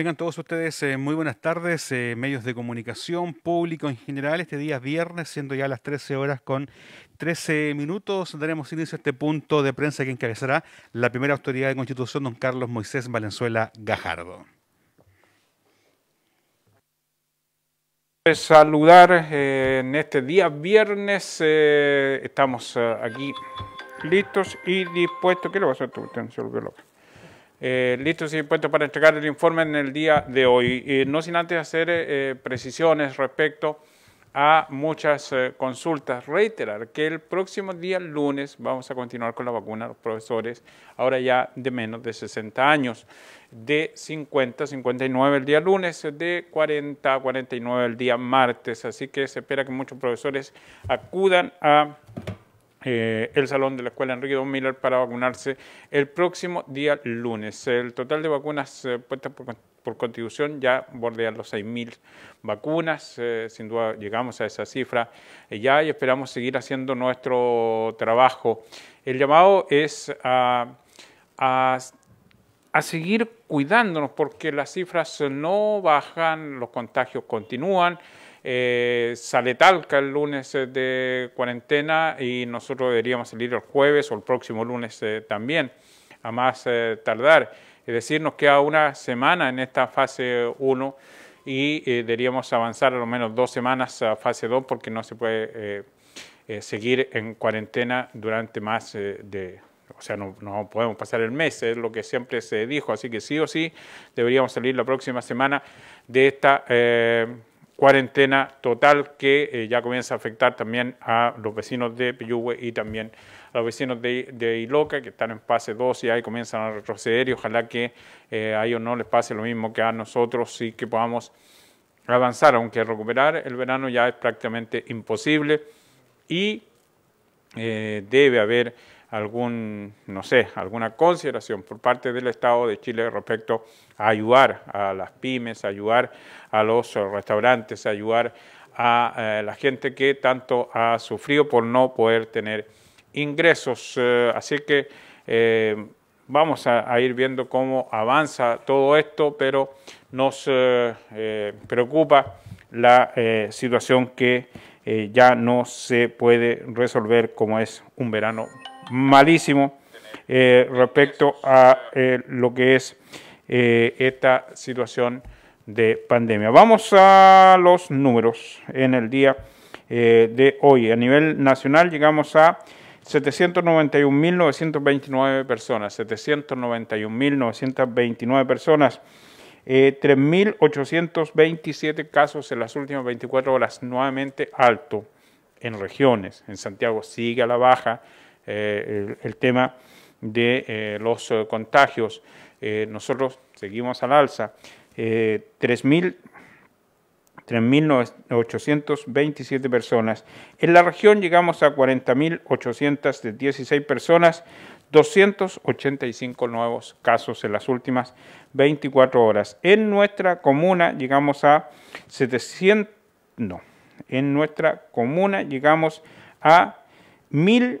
Tengan todos ustedes eh, muy buenas tardes, eh, medios de comunicación, público en general. Este día viernes, siendo ya las 13 horas con 13 minutos, daremos inicio a este punto de prensa que encabezará la primera autoridad de Constitución, don Carlos Moisés Valenzuela Gajardo. Saludar eh, en este día viernes, estamos aquí listos y dispuestos. ¿Qué le va a hacer tú, Se eh, listos y dispuestos para entregar el informe en el día de hoy. no sin antes hacer eh, precisiones respecto a muchas eh, consultas. Reiterar que el próximo día lunes vamos a continuar con la vacuna los profesores, ahora ya de menos de 60 años, de 50 a 59 el día lunes, de 40 a 49 el día martes. Así que se espera que muchos profesores acudan a eh, el salón de la escuela Enrique Don Miller para vacunarse el próximo día lunes. El total de vacunas eh, puestas por, contribución ya bordea los 6.000 vacunas. Eh, sin duda llegamos a esa cifra ya y esperamos seguir haciendo nuestro trabajo. El llamado es a seguir cuidándonos porque las cifras no bajan, los contagios continúan. Eh, sale Talca el lunes eh, de cuarentena y nosotros deberíamos salir el jueves o el próximo lunes eh, también, a más tardar. Es decir, nos queda una semana en esta fase 1 y deberíamos avanzar a lo menos dos semanas a fase 2 porque no se puede seguir en cuarentena durante más de o sea, no, podemos pasar el mes, es lo que siempre se dijo, así que sí o sí deberíamos salir la próxima semana de esta cuarentena total que eh, ya comienza a afectar también a los vecinos de Peyúgue y también a los vecinos de, Iloca que están en fase 2 y ahí comienzan a retroceder y ojalá que eh, a ellos no les pase lo mismo que a nosotros y que podamos avanzar, aunque recuperar el verano ya es prácticamente imposible y eh, debe haber algún, no sé, alguna consideración por parte del Estado de Chile respecto a ayudar a las pymes, ayudar a los restaurantes, ayudar a eh, la gente que tanto ha sufrido por no poder tener ingresos. Eh, así que eh, vamos a, ir viendo cómo avanza todo esto, pero nos preocupa la situación que ya no se puede resolver como es un verano malísimo eh, respecto a eh, lo que es eh, esta situación de pandemia. Vamos a los números en el día de hoy. A nivel nacional llegamos a 791.929 personas, 791.929 personas. 3.827 casos en las últimas 24 horas, nuevamente alto en regiones. En Santiago sigue a la baja, eh, el, tema de eh, los eh, contagios. nosotros seguimos al alza. 3.000 3.827 personas. En la región llegamos a 40.816 personas, 285 nuevos casos en las últimas 24 horas. En nuestra comuna llegamos a 700, no, en nuestra comuna llegamos a 1.000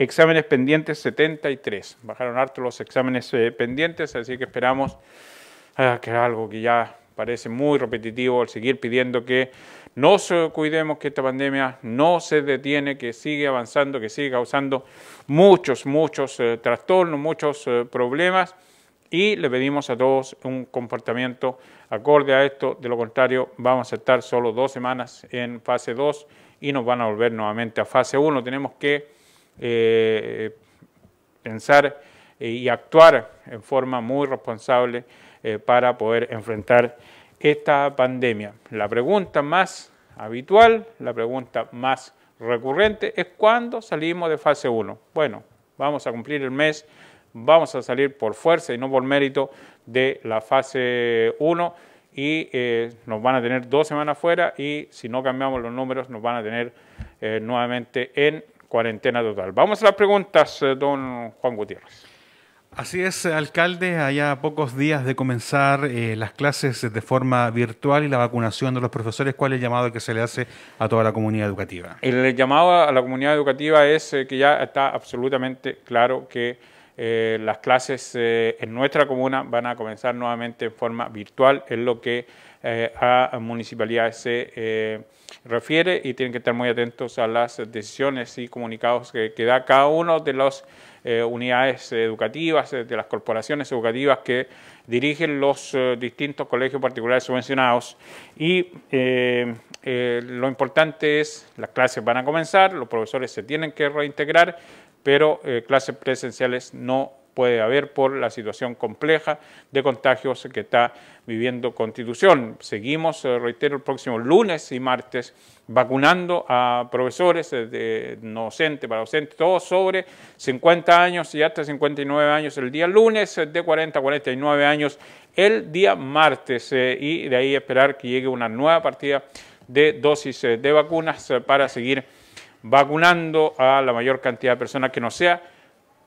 Exámenes pendientes 73. Bajaron harto los exámenes eh, pendientes, así que esperamos ah, que algo que ya parece muy repetitivo al seguir pidiendo que nos cuidemos, que esta pandemia no se detiene, que sigue avanzando, que sigue causando muchos, muchos eh, trastornos, muchos eh, problemas y le pedimos a todos un comportamiento acorde a esto, de lo contrario vamos a estar solo dos semanas en fase 2 y nos van a volver nuevamente a fase 1. Tenemos que eh, pensar eh, y actuar en forma muy responsable eh, para poder enfrentar esta pandemia. La pregunta más habitual, la pregunta más recurrente es cuándo salimos de fase 1. Bueno, vamos a cumplir el mes, vamos a salir por fuerza y no por mérito de la fase 1 y nos van a tener dos semanas fuera y si no cambiamos los números nos van a tener nuevamente en cuarentena total. Vamos a las preguntas, eh, don Juan Gutiérrez. Así es, eh, alcalde, allá pocos días de comenzar eh, las clases de forma virtual y la vacunación de los profesores, ¿cuál es el llamado que se le hace a toda la comunidad educativa? El llamado a la comunidad educativa es que ya está absolutamente claro que las clases en nuestra comuna van a comenzar nuevamente en forma virtual, es lo que eh, a municipalidades se eh, refiere y tienen que estar muy atentos a las decisiones y comunicados que, da cada uno de las eh, unidades educativas, de las corporaciones educativas que dirigen los distintos colegios particulares subvencionados. Y lo importante es, las clases van a comenzar, los profesores se tienen que reintegrar, pero clases presenciales no puede haber por la situación compleja de contagios que está viviendo Constitución. Seguimos, eh, reitero, el próximo lunes y martes vacunando a profesores eh, de docente para docentes, todos sobre 50 años y hasta 59 años el día lunes, eh, de 40 a 49 años el día martes y de ahí esperar que llegue una nueva partida de dosis de vacunas para seguir vacunando a la mayor cantidad de personas que no sea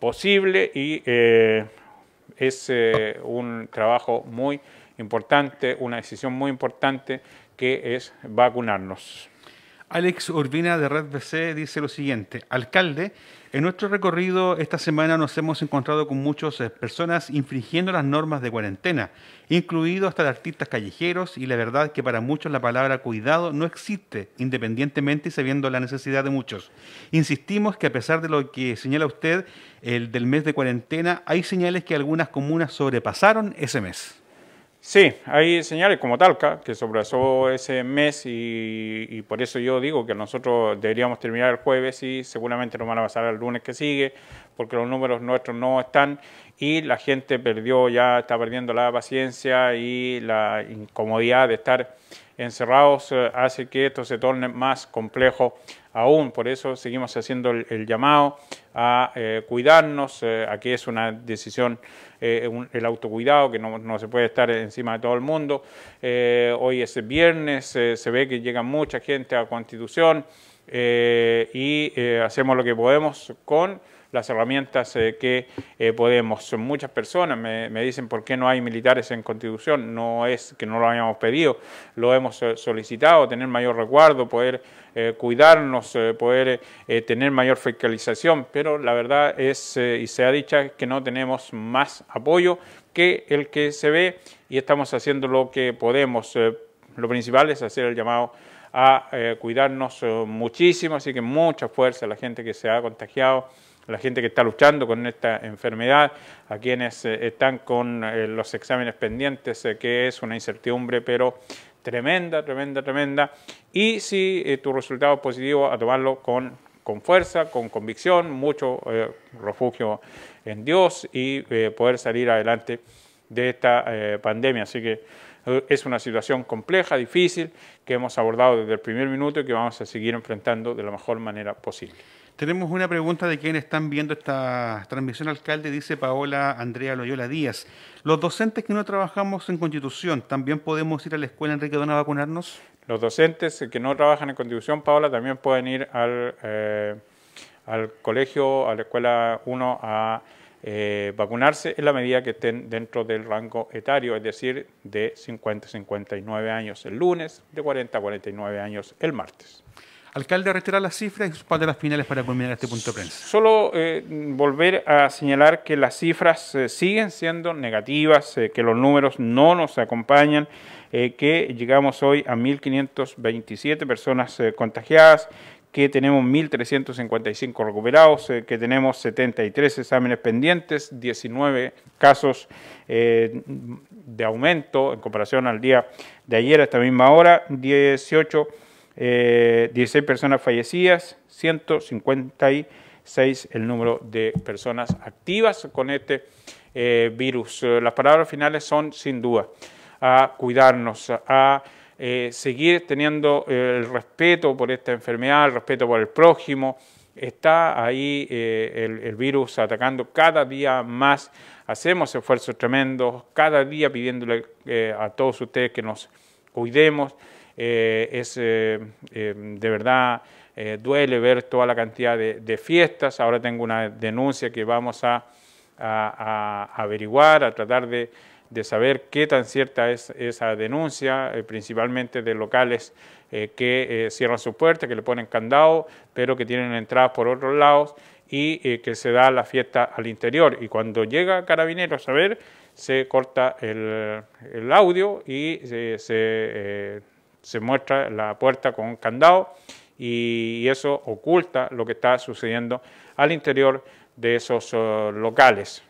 posible y eh, es eh, un trabajo muy importante, una decisión muy importante que es vacunarnos. Alex Urbina de Red BC dice lo siguiente, alcalde, en nuestro recorrido esta semana nos hemos encontrado con muchas eh, personas infringiendo las normas de cuarentena, incluidos hasta artistas callejeros, y la verdad que para muchos la palabra cuidado no existe, independientemente y sabiendo la necesidad de muchos. Insistimos que a pesar de lo que señala usted, el del mes de cuarentena, hay señales que algunas comunas sobrepasaron ese mes. Sí, hay señales como Talca, que sobrepasó ese mes y, por eso yo digo que nosotros deberíamos terminar el jueves y seguramente nos van a pasar el lunes que sigue, porque los números nuestros no están y la gente perdió, ya está perdiendo la paciencia y la incomodidad de estar encerrados eh, hace que esto se torne más complejo aún. Por eso seguimos haciendo el, llamado a eh, cuidarnos, aquí eh, a que es una decisión, el autocuidado, que no, no, se puede estar encima de todo el mundo. hoy es viernes, se ve que llega mucha gente a Constitución. Eh, y eh, hacemos lo que podemos con las herramientas eh, que podemos. Muchas personas me, me, dicen por qué no hay militares en Constitución. No es que no lo hayamos pedido, lo hemos solicitado, tener mayor recuerdo, poder cuidarnos, poder tener mayor fiscalización, pero la verdad es, y se ha dicho, que no tenemos más apoyo que el que se ve y estamos haciendo lo que podemos lo principal es hacer el llamado a eh, cuidarnos eh, muchísimo, así que mucha fuerza a la gente que se ha contagiado, a la gente que está luchando con esta enfermedad, a quienes eh, están con los exámenes pendientes, que es una incertidumbre, pero tremenda, tremenda, tremenda. Y si tu resultado es positivo, a tomarlo con, con fuerza, con convicción, mucho refugio en Dios y poder salir adelante de esta pandemia. Así que es una situación compleja, difícil, que hemos abordado desde el primer minuto y que vamos a seguir enfrentando de la mejor manera posible. Tenemos una pregunta de quienes están viendo esta transmisión, alcalde, dice Paola Andrea Loyola Díaz. ¿Los docentes que no trabajamos en Constitución también podemos ir a la escuela Enrique Dona a vacunarnos? Los docentes que no trabajan en Constitución, Paola, también pueden ir al, eh, al colegio, a la escuela 1 a eh, vacunarse en la medida que estén dentro del rango etario, es decir, de 50 a 59 años el lunes, de 40 a 49 años el martes. Alcalde, reiterar las cifras y sus las finales para culminar este punto de prensa. Solo eh, volver a señalar que las cifras eh, siguen siendo negativas, que los números no nos acompañan, que llegamos hoy a 1.527 personas contagiadas, que tenemos 1.355 recuperados, eh, que tenemos 73 exámenes pendientes, 19 casos eh, de aumento en comparación al día de ayer a esta misma hora, 18, 16 eh, personas fallecidas, 156 el número de personas activas con este virus. Las palabras finales son sin duda a cuidarnos, a eh, seguir teniendo eh, el respeto por esta enfermedad, el respeto por el prójimo. Está ahí eh, el, virus atacando cada día más. Hacemos esfuerzos tremendos cada día pidiéndole a todos ustedes que nos cuidemos. es de verdad duele ver toda la cantidad de, fiestas. Ahora tengo una denuncia que vamos a, averiguar, a tratar de de saber qué tan cierta es esa denuncia, eh, principalmente de locales eh, que eh, cierran sus puertas, que le ponen candado, pero que tienen entradas por otros lados y que se da la fiesta al interior. Y cuando llega Carabineros a ver, se corta el, audio y se, muestra la puerta con candado y, eso oculta lo que está sucediendo al interior de esos oh, locales.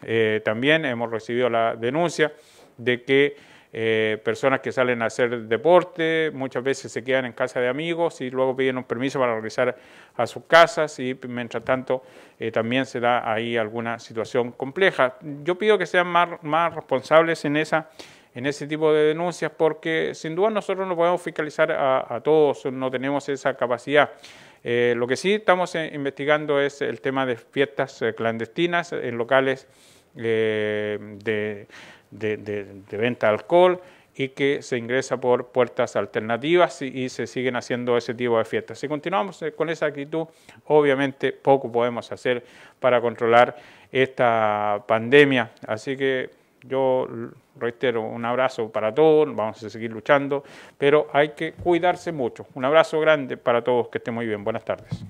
también hemos recibido la denuncia de que eh, personas que salen a hacer deporte muchas veces se quedan en casa de amigos y luego piden un permiso para regresar a sus casas y mientras tanto eh, también se da ahí alguna situación compleja. Yo pido que sean más, responsables en esa en ese tipo de denuncias porque sin duda nosotros no podemos fiscalizar a, todos, no tenemos esa capacidad. Eh, lo que sí estamos investigando es el tema de fiestas clandestinas en locales de, de, venta de alcohol y que se ingresa por puertas alternativas y, se siguen haciendo ese tipo de fiestas. Si continuamos eh, con esa actitud, obviamente poco podemos hacer para controlar esta pandemia. Así que yo reitero un abrazo para todos, vamos a seguir luchando, pero hay que cuidarse mucho. Un abrazo grande para todos, que estén muy bien. Buenas tardes.